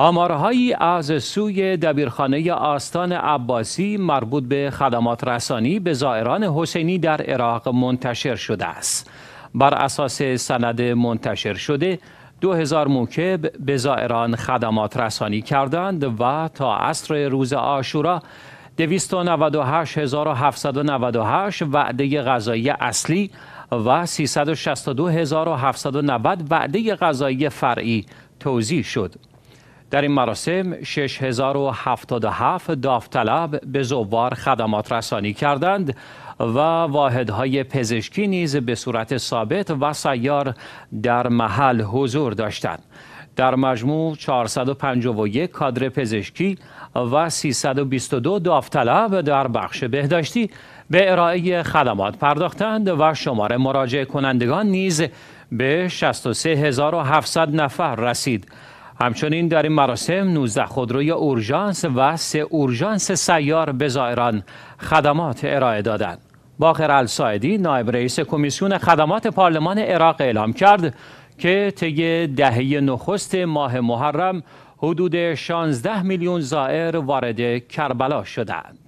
آمارهایی از سوی دبیرخانه آستان عباسی مربوط به خدمات رسانی به زائران حسینی در عراق منتشر شده است. بر اساس سند منتشر شده 2000 موکب به زائران خدمات رسانی کردند و تا عصر روز آشورا 298798 وعده غذایی اصلی و 362790 وعده غذایی فرعی توضیح شد. در این مراسم 6077 داوطلب به زوار خدمات رسانی کردند و واحدهای پزشکی نیز به صورت ثابت و سیار در محل حضور داشتند. در مجموع 451 کادر پزشکی و 322 داوطلب در بخش بهداشتی به ارائه خدمات پرداختند و شماره مراجع کنندگان نیز به 63700 نفر رسید. همچنین در این مراسم 19 خودروی اورژانس و سه اورژانس سیار به زائران خدمات ارائه دادند. باقر الساعدی نایب رئیس کمیسیون خدمات پارلمان عراق اعلام کرد که طی دهه نخست ماه محرم حدود 16 میلیون زائر وارد کربلا شدند.